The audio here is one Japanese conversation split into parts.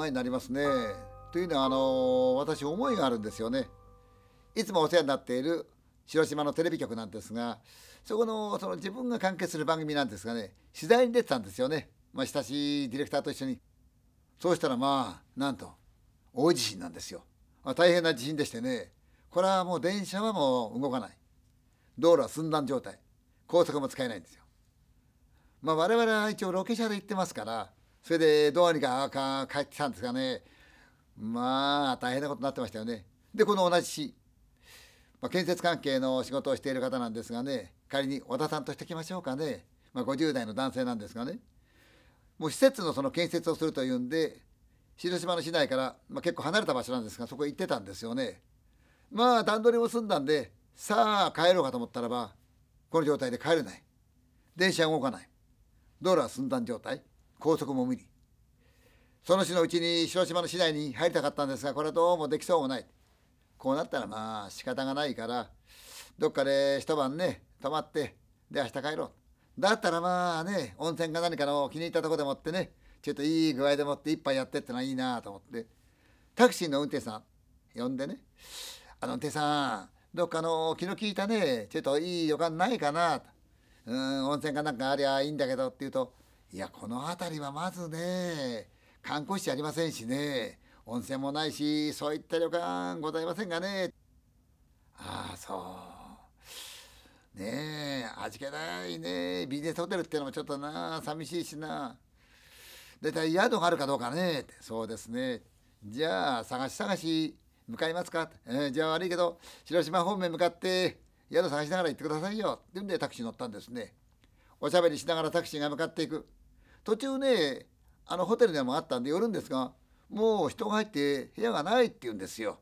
前になりますね。というのはあの私思いがあるんですよね。いつもお世話になっている広島のテレビ局なんですがそこのその自分が関係する番組なんですがね取材に出てたんですよね、まあ、親しいディレクターと一緒に。そうしたらまあなんと大地震なんですよ。まあ、大変な地震でしてねこれはもう電車はもう動かない道路は寸断状態高速も使えないんですよ。まあ我々は一応ロケ車で行ってますからそれでどうにかか帰ってきたんですがねまあ大変なことになってましたよね。でこの同じ市、まあ、建設関係の仕事をしている方なんですがね仮に和田さんとしてきましょうかね、まあ、50代の男性なんですがねもう施設のその建設をするというんで広島の市内から、まあ、結構離れた場所なんですがそこ行ってたんですよね。まあ段取りも済んだんでさあ帰ろうかと思ったらばこの状態で帰れない電車動かない道路は寸断状態高速も無理その日のうちに広島の市内に入りたかったんですがこれはどうもできそうもないこうなったらまあ仕方がないからどっかで一晩ね泊まってで明日帰ろうだったらまあね温泉か何かの気に入ったとこでもってねちょっといい具合でもって一杯やってってのはいいなと思ってタクシーの運転手さん呼んでね「あの運転手さんどっかの気の利いたねちょっといい予感ないかな」と「うん温泉かなんかありゃいいんだけど」って言うといやこの辺りはまずね観光地ありませんしね温泉もないしそういった旅館ございませんがねああそうねえ味気ないねビジネスホテルってのもちょっとな寂しいしな大体宿があるかどうかねそうですねじゃあ探し探し向かいますか、えー、じゃあ悪いけど広島方面向かって宿探しながら行ってくださいよってうんでタクシー乗ったんですねおしゃべりしながらタクシーが向かっていく途中ねあのホテルでもあったんで寄るんですがもう人が入って部屋がないって言うんですよ。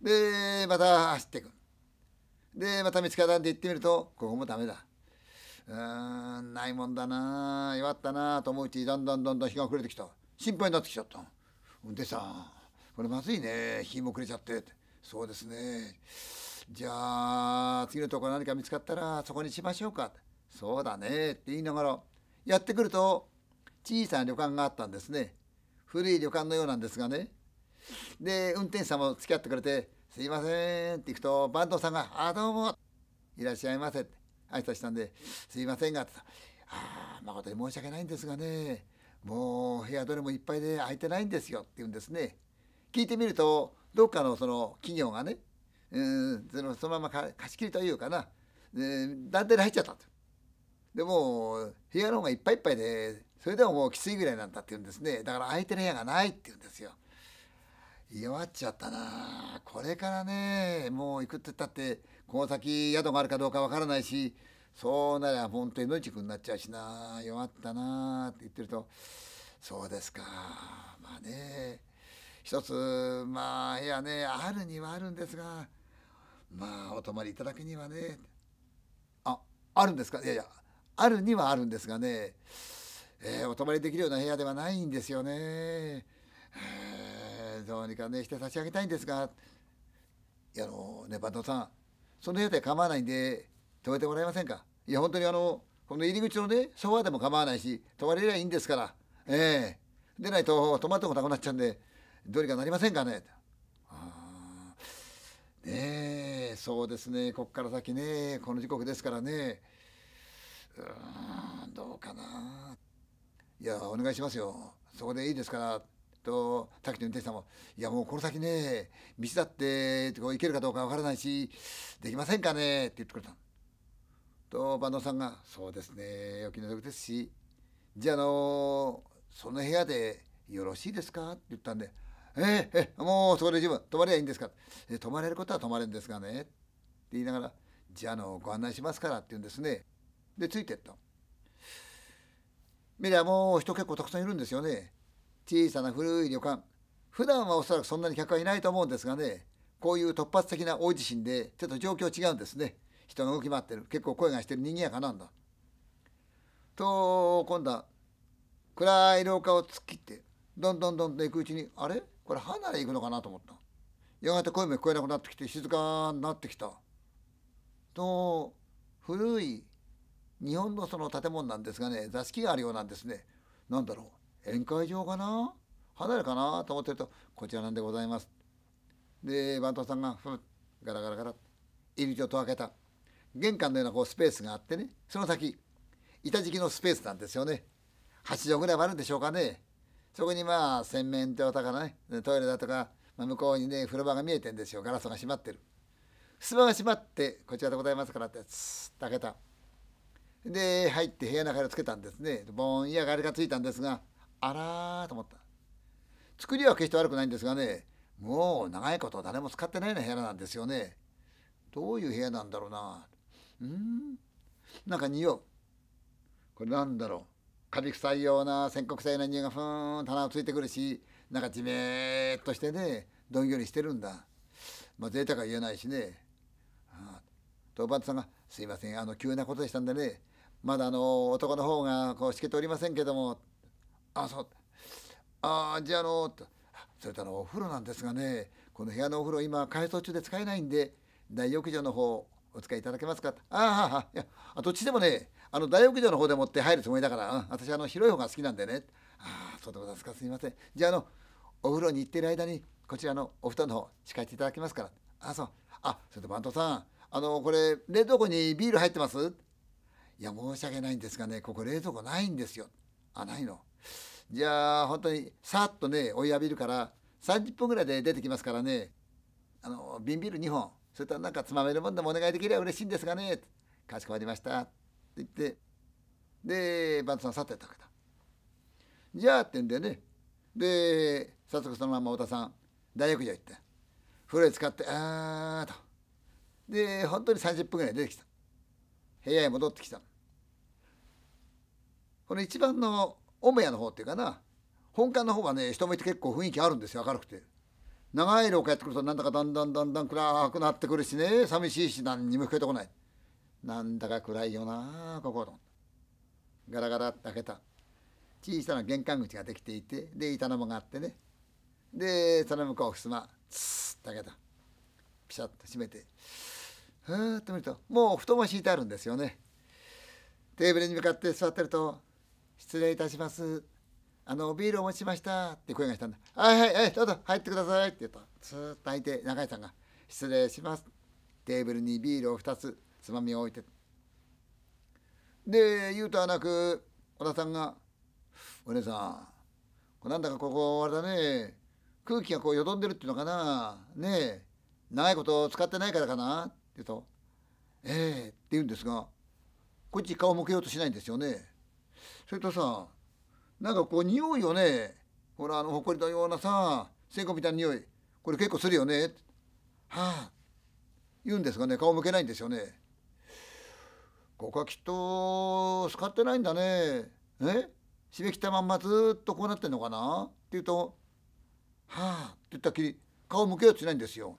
でまた走ってくでまた見つかたんで行ってみるとここもダメだ。うーんないもんだな弱ったなと思ううちだんだんだんだん日が暮れてきた心配になってきちゃったでさこれまずいね日も暮れちゃってそうですねじゃあ次のとこ何か見つかったらそこにしましょうかそうだねって言いながらやってくると小さな旅館があったんですね古い旅館のようなんですがねで運転手さんも付き合ってくれて「すいません」って行くと坂東さんが「あどうもいらっしゃいませ」って挨拶したんで「すいませんが」って「ああ誠に申し訳ないんですがねもう部屋どれもいっぱいで空いてないんですよ」って言うんですね。聞いてみるとどっかのその企業がねうんそのそのまま貸し切りというかな、えー、団で入っちゃったと。でも部屋の方がいっぱいいっぱいでそれでももうきついぐらいなんだって言うんですねだから空いてる部屋がないって言うんですよ弱っちゃったなこれからねもう行くって言ったってこの先宿があるかどうかわからないしそうなりゃ本当に野地君になっちゃうしな弱ったなって言ってるとそうですかまあね一つまあ部屋ねあるにはあるんですがまあお泊まりいただくにはねああるんですかいやいやあるにはあるんですがね、えー、お泊まりできるような部屋ではないんですよね、どうにかねして差し上げたいんですがあのねバンドさんその部屋で構わないんで泊めてもらえませんかいや本当にあのこの入り口のねソファーでも構わないし泊まれりゃいいんですからええー、でないと泊まってもなくなっちゃうんでどうにかなりませんかねあねえそうですねこっから先ねこの時刻ですからねうんどうかないやお願いしますよそこでいいですから」と滝の運転手さんも「いやもうこの先ね道だってこう行けるかどうかわからないしできませんかね」って言ってくれたと坂東さんが「そうですねお気の毒ですしじゃああのその部屋でよろしいですか?」って言ったんで「ええもうそこで十分泊まりゃいいんですか?」「泊まれることは泊まれるんですがね」って言いながら「じゃあのご案内しますから」って言うんですね。でついてった見りゃもう人結構たくさんいるんですよね小さな古い旅館普段はおそらくそんなに客はいないと思うんですがねこういう突発的な大地震でちょっと状況違うんですね人が動き回ってる結構声がしてる賑やかなんだと今度は暗い廊下を突っ切ってどんどんどんと行くうちにあれこれ離れ行くのかなと思ったやがて声も聞こえなくなってきて静かになってきたと古い日本のその建物なんですがね座敷があるようなんですね何だろう宴会場かな離れかなと思ってると「こちらなんでございます」で番頭さんがふっガラガラガラ入り口を開けた玄関のようなこうスペースがあってねその先板敷きのスペースなんですよね8畳ぐらいもあるんでしょうかねそこにまあ洗面所だからねトイレだとか、まあ、向こうにね風呂場が見えてんですよガラスが閉まってる。襖が閉まってこちらでございますからってつっと開けた。で入って部屋の明かりつけたんですねぼんや明りがついたんですがあらーと思った作りは決して悪くないんですがねもう長いこと誰も使ってないような部屋なんですよねどういう部屋なんだろうなうんなんか匂うこれなんだろうカビ臭いような宣告臭いな匂いがふーん棚をついてくるしなんかじめっとしてねどんよりしてるんだまあ贅沢は言えないしねとおばあさんが「すいませんあの急なことでしたんでねまだあの男の方がこうしけておりませんけどもあそうああじゃあのとそれとあのお風呂なんですがねこの部屋のお風呂今改装中で使えないんで大浴場の方お使いいただけますかああいやどっちでもねあの大浴場の方でもって入るつもりだから、うん、私あの広い方が好きなんでねああそうでございますかすいませんじゃあのお風呂に行ってる間にこちらのお布団の方敷かれていただけますからあそうあそれと番頭さんあのこれ冷凍庫にビール入ってますいや申し訳ないんですがねここ冷蔵庫ないんですよあないのじゃあ本当にさっとねお湯浴びるから30分ぐらいで出てきますからねあの瓶ビール2本それとなんかつまめるもんでもお願いできれば嬉しいんですがねかしこまりましたって言ってでバンさん去ってったわけだじゃあってんでねで早速そのまま太田さん大浴場行って風呂へ使ってあーとで本当に30分ぐらい出てきた部屋へ戻ってきたこの一番の母屋の方っていうかな本館の方はね人もいて結構雰囲気あるんですよ明るくて長い廊下やってくるとなんだかだんだんだんだん暗くなってくるしね寂しいし何にも聞こえてこないなんだか暗いよなこことガラガラって開けた小さな玄関口ができていてで板の間があってねでその向こうふすまつッと開けたピシャッと閉めてふーっと見るともう布団が敷いてあるんですよねテーブルに向かって座ってると「失礼いたします」「あのビールをお持ちしました」って声がしたんだ「はいはいはいどうぞ入ってください」って言うとスっッと開いて中井さんが「失礼します」テーブルにビールを2つつまみを置いてで言うとはなく小田さんが「お姉さんなんだかここあれだね空気がこうよどんでるっていうのかなねえ長いこと使ってないからかな」言うと「ええー、って言うんですがこっち顔向けようとしないんですよね。それとさなんかこう匂いよねほらあのほこりのようなさ線香みたいな匂いこれ結構するよね」はあ言うんですがね顔向けないんですよね。ここはきっと使ってないんだね。え締め切ったまんまずっとこうなってんのかなって言うと「はあ」って言ったきり顔向けようとしないんですよ。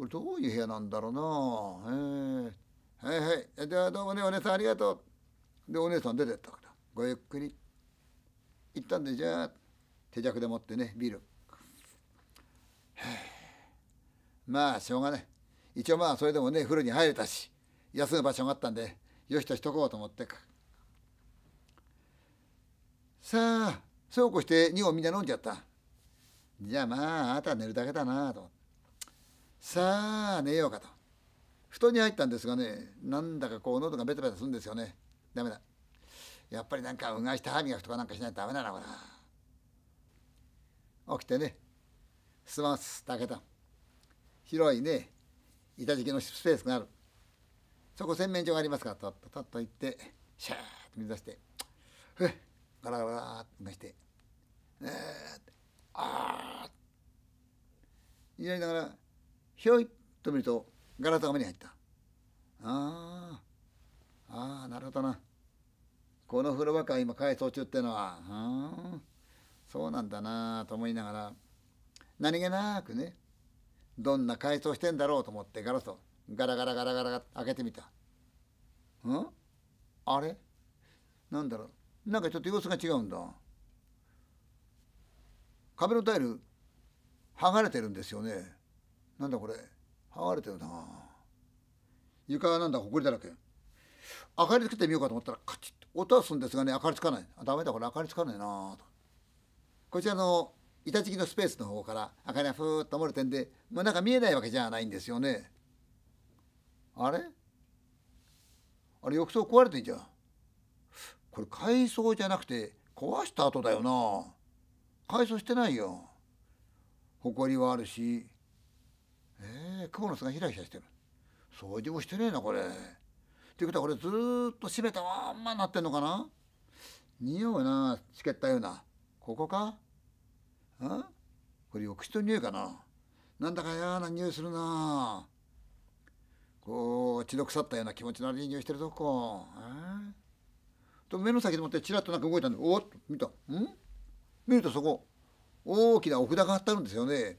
これどういう部屋なんだろうなえはいはいじゃあどうもねお姉さんありがとうでお姉さん出てったからごゆっくり行ったんでじゃあ手酌でもってねビールまあしょうがない一応まあそれでもね風呂に入れたし休む場所があったんでよしとしとこうと思ってさあそうこうして2本みんな飲んじゃったじゃあまああとは寝るだけだなと思って。さあ寝ようかと布団に入ったんですがねなんだかこう喉がベタベタするんですよねダメだやっぱりなんかうがいして歯磨きとかなんかしないとダメだなこれ起きてねすまス開けた広いね板敷きのスペースがあるそこ洗面所がありますからとっととっと行ってシャーッと水出してふっガラガラって出してえーああやりながらひょいと見るとガラスが目に入ったああなるほどなこの風呂場か今改装中ってのはうんそうなんだなと思いながら何気なくねどんな改装してんだろうと思ってガラスをガラガラガラガラ開けてみたうんあれなんだろうなんかちょっと様子が違うんだ壁のタイル剥がれてるんですよねなんだこれ剥がれてるな床なんだ埃だらけ明かりつけてみようかと思ったらカチッと音はするんですがね明かりつかないあダメだこれ明かりつかないなとこちらの板敷きのスペースの方から明かりがふーっと漏れてんでまなんか見えないわけじゃないんですよねあれあれ浴槽壊れてんじゃんこれ改装じゃなくて壊した後だよな改装してないよ埃はあるしえー、蛛の巣がひらひらしてる掃除もしてねえなこれっていうことはこれずっと閉めたまんまなってんのかな匂うなしけったようなここかんこれ浴室の匂いかななんだか嫌な匂いするなこう血の腐ったような気持ちの悪い匂いしてるぞこう、と目の先でもってちらっとなんか動いたんでおっと見たん見るとそこ大きなお札があっるんですよね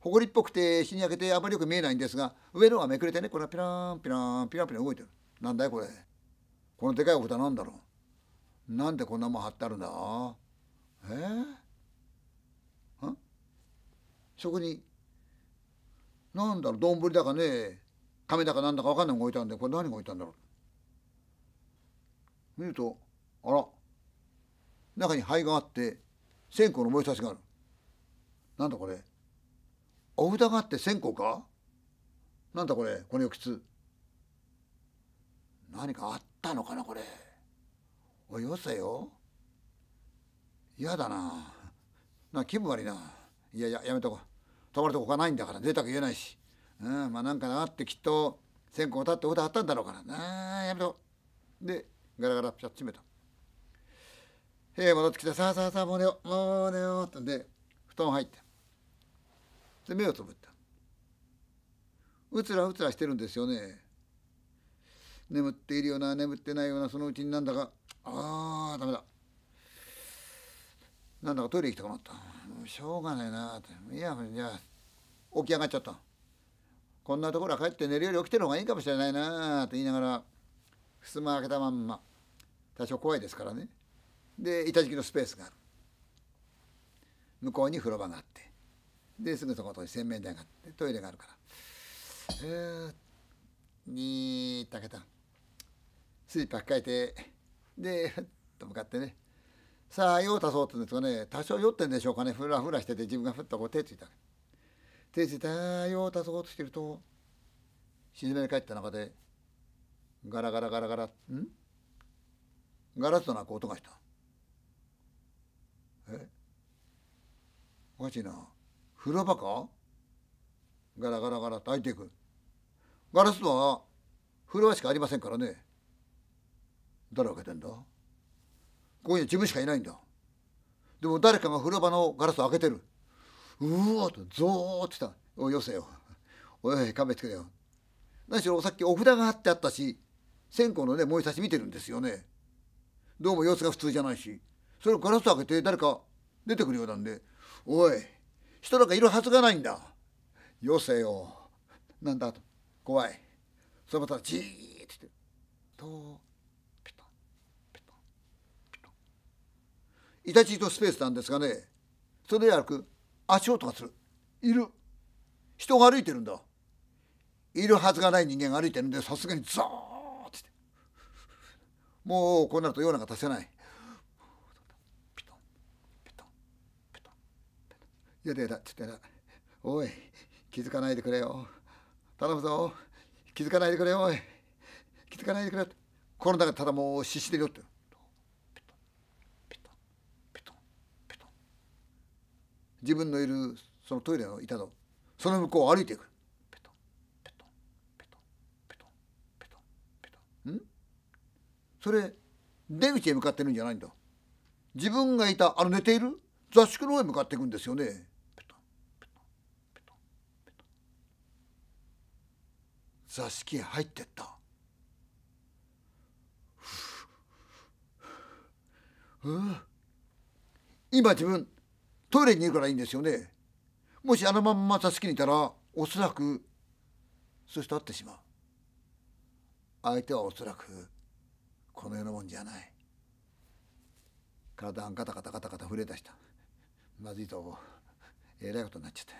ほこりっぽくて日に焼けてあまりよく見えないんですが上のがめくれてねこれはピランピランピランピラン動いてるなんだいこれこのでかいお札なんだろうなんでこんなもん貼ってあるんだええー、んそこになんだろう丼だかね亀だかなんだか分かんないのが置いたんでこれ何が置いたんだろう見るとあら中に灰があって線香の燃えさしがあるなんだこれお札があって線香かなんだこれこの翌日何かあったのかなこれおいよせよ嫌だなな気分悪いないやいややめとこう泊まるとこがないんだから贅沢言えないしうんまあなんかなってきっと線香を立ってお札あったんだろうからなやめとこでガラガラピシャッ閉めたへえ戻ってきてさあさあさあもう寝ようもう寝ようってんで布団入ってで目をつぶったうつらうつらしてるんですよね眠っているような眠ってないようなそのうちになんだかああダメだなんだかトイレ行きたくなったしょうがないなっていやじゃあ起き上がっちゃったこんなところは帰って寝るより起きてる方がいいかもしれないなと言いながら襖開けたまんま多少怖いですからねで板敷きのスペースがある向こうに風呂場があってですぐそこのとこに洗面台があってトイレがあるから「えー、にーったけたスリッパ控えてでふっと向かってねさあ用足そうって言うんですがね多少酔ってんでしょうかねふらふらしてて自分がふっとこう手ついた手ついた用足そうとしてると沈めに帰った中でガラガラガラガラんガラスとなく音がしたえおかしいな風呂場かガラガラガラと開いていくガラスは風呂場しかありませんからね誰開けてんだここには自分しかいないんだでも誰かが風呂場のガラスを開けてるうわっとゾーってた「おいよせよおい勘弁してくれよ」何しろさっきお札が貼ってあったし線香のね燃えさし見てるんですよねどうも様子が普通じゃないしそれをガラス開けて誰か出てくるようなんで「おい人なんかいるはずがないんだ。よせよ。なんだと。怖い。そのまたじーってって。と、ピトピトピトイタチとスペースなんですがね、それで歩く足音がする。いる。人が歩いてるんだ。いるはずがない人間が歩いてるんで、さすがにザーって。もうこうなると世の中出せない。やだやだ」つってな「おい気づかないでくれよ頼むぞ気づかないでくれよおい気づかないでくれ」この中ただもうしてでよって。自分のいるそのトイレの板のその向こうを歩いていく。んそれ出口へ向かってるんじゃないんだ自分がいたあの寝ている座敷の方へ向かっていくんですよね座敷へ入ってった今自分トイレにいるからいいんですよねもしあのまんま座敷にいたらおそらくそして会ってしまう相手はおそらくこの世のもんじゃない体がガタガタガタガタ震えだしたまずいとえらいことになっちゃった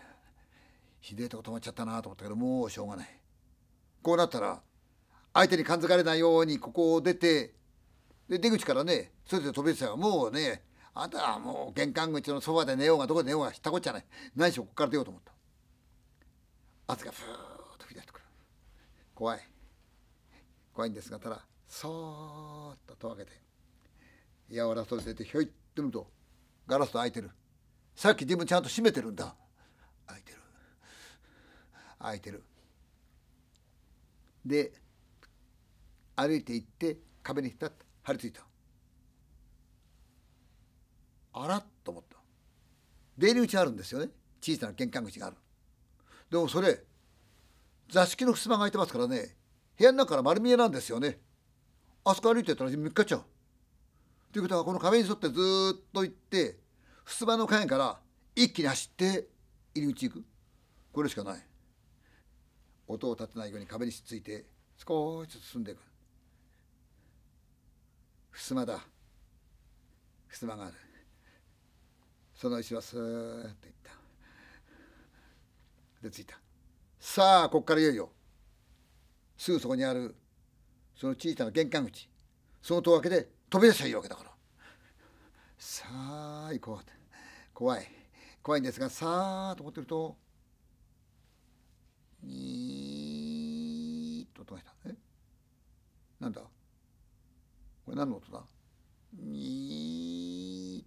ひでえとこ止まっちゃったなと思ったけどもうしょうがないこうなったら相手に感づかれないようにここを出てで出口からねそれで飛び出したらもうねあんたはもう玄関口のそばで寝ようがどこで寝ようが知ったこっちゃない何しろここから出ようと思った圧がふーっと吹き出してくる怖い怖いんですがただそーっと戸を開けて柔らかそう出てひょいって見るとガラスと開いてるさっき自分ちゃんと閉めてるんだ開いてる開いてるで歩いて行って壁にひたっと張り付いたあらと思った出入り口あるんですよね小さな玄関口があるでもそれ座敷の襖が開いてますからね部屋の中から丸見えなんですよねあそこ歩いてたら見っかっちゃうということはこの壁に沿ってずっと行って襖の階から一気に走って入り口行くこれしかない音を立てないように壁について少しずつ進んでいく襖だ襖があるその石はスーッといったでついたさあここからいよいよすぐそこにあるその小さな玄関口その戸を開けて飛び出しゃいいわけだからさあ行こう怖い怖いんですがさあと思ってるとにーっと音がしたえなんだこれ何の音だに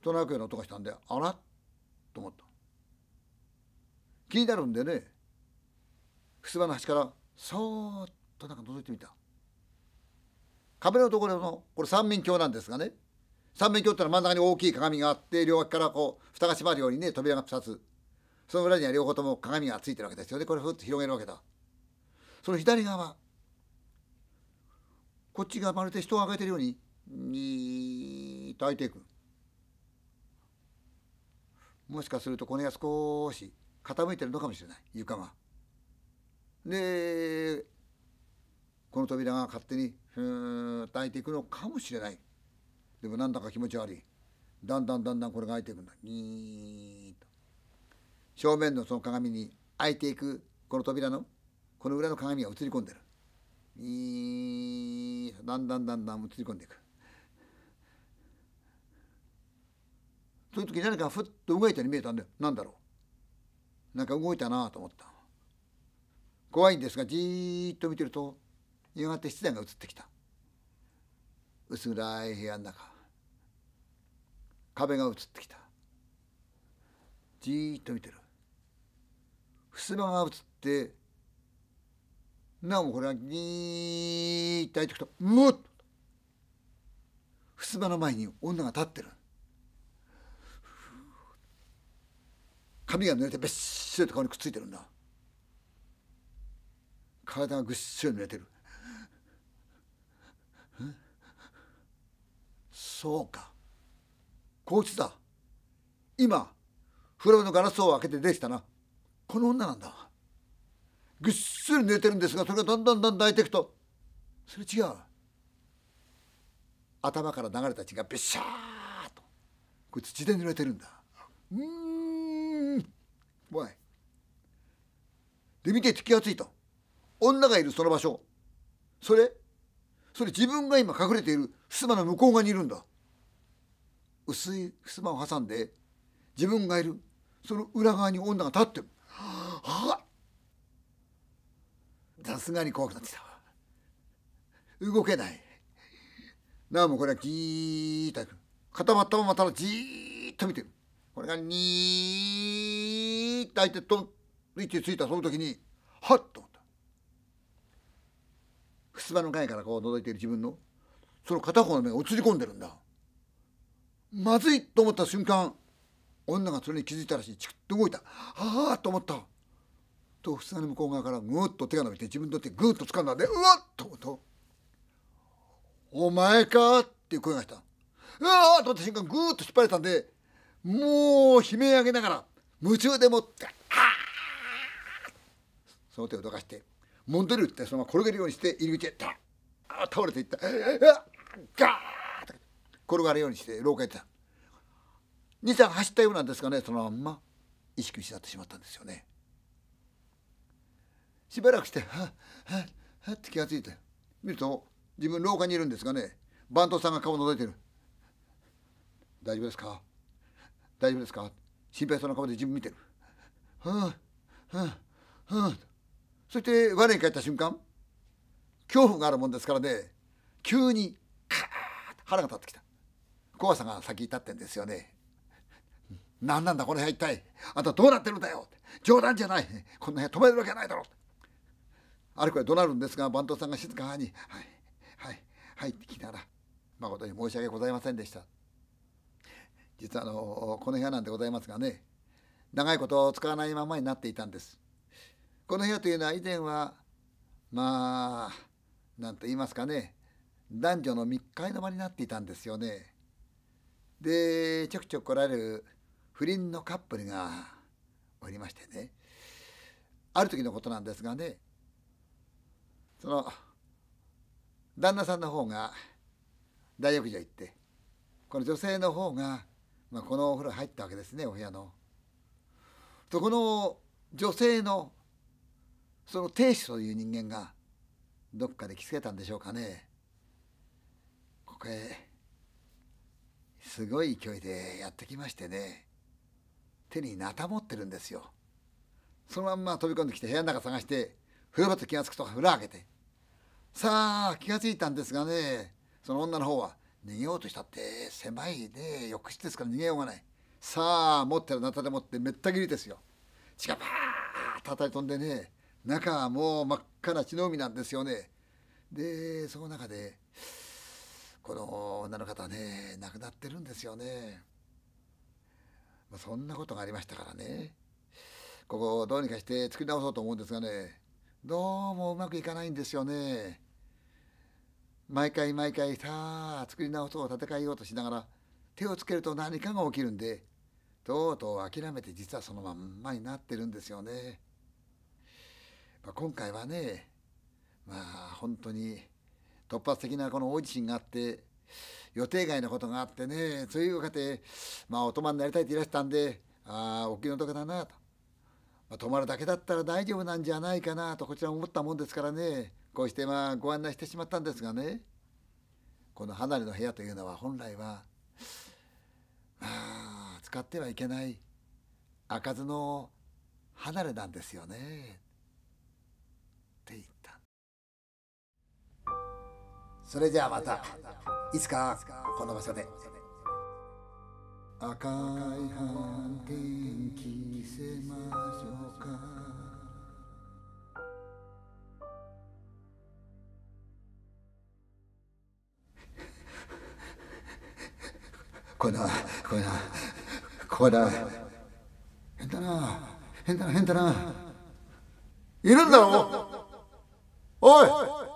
ーとなくような音がしたんであらと思った気になるんでね襖の端からそーっとなんか覗いてみた壁のところのこれ三面鏡なんですがね三面鏡ってのは真ん中に大きい鏡があって両脇からこう蓋が閉まるようにね扉が2つその裏には両方とも鏡がついてるわけですよねこれふっと広げるわけだその左側こっちがまるで人を上げてるようににーと開いていくもしかするとこれが少し傾いてるのかもしれない床が。でこの扉が勝手にふーっと開いていくのかもしれないでもなんだか気持ち悪いだんだんだんだんこれが開いていくんだにーと正面のその鏡に開いていくこの扉のこの裏の鏡が映り込んでるいだんだんだんだん映り込んでいくそういう時何かふっと動いたように見えたんで何だろうなんか動いたなと思った怖いんですがじっと見てるとやがて室内が映ってきた薄暗い部屋の中壁が映ってきたじっと見てる襖が映ってなおこれはギーッと開いていくとむっ襖の前に女が立ってる髪が濡れてべっしりと顔にくっついてるんだ体がぐっしり濡れてるそうかこいつだ今風呂のガラスを開けて出てきたなこの女なんだぐっすり寝てるんですがそれがだんだんだんだん開いていくとそれ違う頭から流れた血がっしゃーっとこつ土で濡れてるんだうん怖いで見て気がついた女がいるその場所それそれ自分が今隠れている襖の向こう側にいるんだ薄い襖を挟んで自分がいるその裏側に女が立ってるはっさすがに怖くなってきた動けないなあもうこれはギーッとく固まったままただじーっと見てるこれがにーッと開いてと位置についたその時にはっと思った襖の階からこう覗いている自分のその片方の目が映り込んでるんだまずいと思った瞬間女がそれに気づいたらしいチクッと動いたはあと思ったと房の向こう側からぐっと手が伸びて自分にとってぐっと掴んだんで「うわっ!」とと「お前か?」っていう声がした。うわーと思った瞬間ぐっと引っ張れたんでもう悲鳴上げながら夢中でもって「ああ!」その手をどかしてモンドリルってそのまま転げるようにして入り口へダー倒れていった「あガーッ!」と転がるようにして廊下へ行った兄さん走ったようなんですがねそのまんま意識失ってしまったんですよね。しばらくしてはっはっはって気が付いて見ると自分廊下にいるんですがね番頭さんが顔を覗いてる「大丈夫ですか大丈夫ですか?」心配そうな顔で自分見てる「はあはあはあ」そして我に返った瞬間恐怖があるもんですからね急にカーッと腹が立ってきた怖さが先に立ってんですよね。何なんだこの部屋一体あんたどうなってるんだよ冗談じゃないこんな部屋泊めるわけないだろうあるこれ怒鳴るんですが番頭さんが静かに「はいはいはい」って聞きたら「誠に申し訳ございませんでした」実はあのこの部屋なんでございますがね長いこと使わないままになっていたんですこの部屋というのは以前はまあ何と言いますかね男女の密会の場になっていたんですよねでちょくちょく来られる不倫のカップルがおりましてねある時のことなんですがねその旦那さんの方が大浴場行ってこの女性の方が、まあ、このお風呂入ったわけですねお部屋の。とこの女性のその亭主という人間がどっかで着つけたんでしょうかね。ここへすごい勢いでやってきましてね手になた持ってるんですよ。そのまんま飛び込んできて部屋の中探して風呂場と気が付くと風呂開けてさあ気が付いたんですがねその女の方は逃げようとしたって狭いね浴室ですから逃げようがないさあ持ってるなたでもってめった切りですよ血がパーたたり飛んでね中はもう真っ赤な血の海なんですよねでその中でこの女の方ね亡くなってるんですよね、まあ、そんなことがありましたからねここをどうにかして作り直そうと思うんですがねどうもうまくいかないんですよね。毎回毎回さあ作り直そう戦いようとしながら手をつけると何かが起きるんでとうとう諦めて実はそのまんまになってるんですよね。まあ、今回はねまあ本当に突発的なこの大地震があって予定外のことがあってねそういう家まあお泊まりになりたいっていらしたんでああお気の毒だなとまあ、泊まるだけだったら大丈夫なんじゃないかなとこちらも思ったもんですからねこうしてまあご案内してしまったんですがねこの離れの部屋というのは本来はまあ使ってはいけない開かずの離れなんですよねって言ったそれじゃあまたいつかこの場所で赤い斑点着せますこれだこれだこれだ変だな変だな変だないるんだろおい